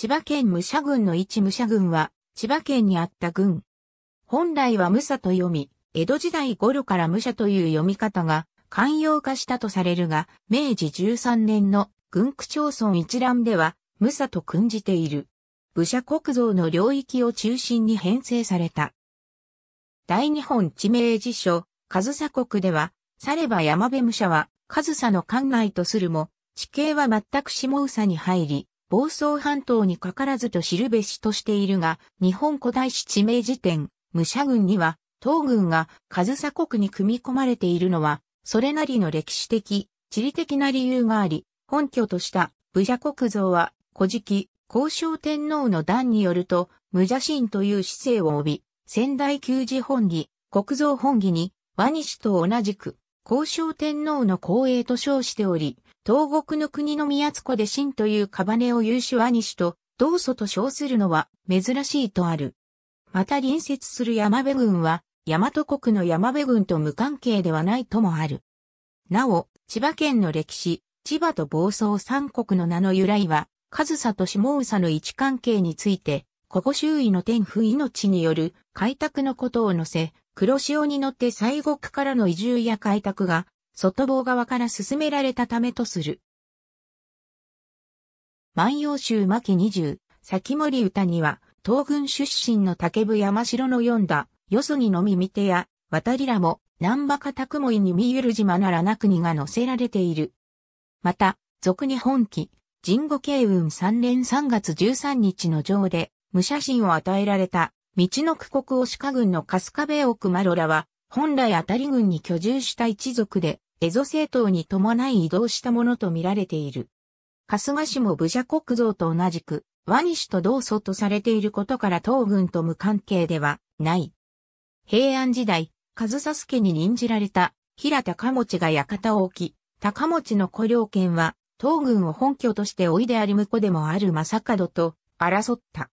千葉県武者郡の一武者郡は、千葉県にあった軍。本来は武者と読み、江戸時代頃から武者という読み方が寛容化したとされるが、明治13年の軍区町村一覧では、武者と訓じている。武者国造の領域を中心に編成された。大日本地名辞書、上総国では、されば山辺武者は、上総の管内とするも、地形は全く下宇佐に入り、房総半島にかからずと知るべしとしているが、日本古代史地名辞典、武者軍には、東軍が上佐国に組み込まれているのは、それなりの歴史的、地理的な理由があり、本拠とした武者国像は、古事記、交渉天皇の段によると、無邪神という姿勢を帯び、仙台旧寺本義、国造本義に、和西と同じく、交渉天皇の光栄と称しており、東国の国の宮津湖で真という屍を有種兄氏と、同祖と称するのは珍しいとある。また隣接する山部郡は、大和国の山部郡と無関係ではないともある。なお、千葉県の歴史、千葉と房総三国の名の由来は、上佐と下総の位置関係について、ここ周囲の天府命による開拓のことを載せ、黒潮に乗って西国からの移住や開拓が、外房側から進められたためとする。万葉集巻二十、先森歌には、東軍出身の竹部山城の読んだ、よそにのみ見てや、渡りらも、南馬かたくもいに見ゆる島ならな国が載せられている。また、俗に本記、神護慶雲三連3月13日の上で、武者真を与えられた道の区国押鹿郡の春日部奥マロラは、本来あたり郡に居住した一族で、エゾ政党に伴い移動したものとみられている。春日市も武者国像と同じく、和西と同祖とされていることから東軍と無関係ではない。平安時代、サス介に任じられた平高持が館を置き、高持の古領権は東軍を本拠として老いであり婿でもある正門と争った。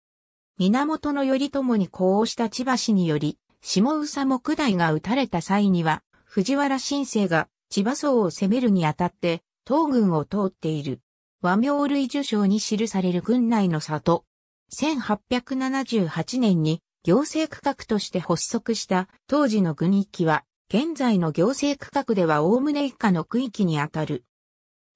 源頼朝に呼応した千葉氏により、下宇佐も九代が撃たれた際には、藤原新生が千葉層を攻めるにあたって、東軍を通っている。和名類受賞に記される軍内の里。1878年に行政区画として発足した当時の軍域は、現在の行政区画では概ね以下の区域にあたる。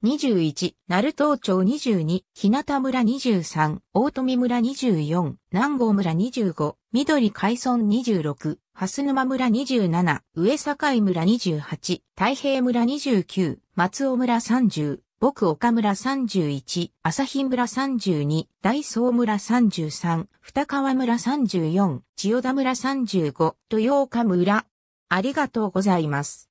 21、鳴門町22、日向村23、大富村24、南郷村25、緑海村26、蓮沼村27、上境村28、太平村29、松尾村30、僕岡村31、朝日村32、大総村33、二川村34、千代田村35、豊岡村。ありがとうございます。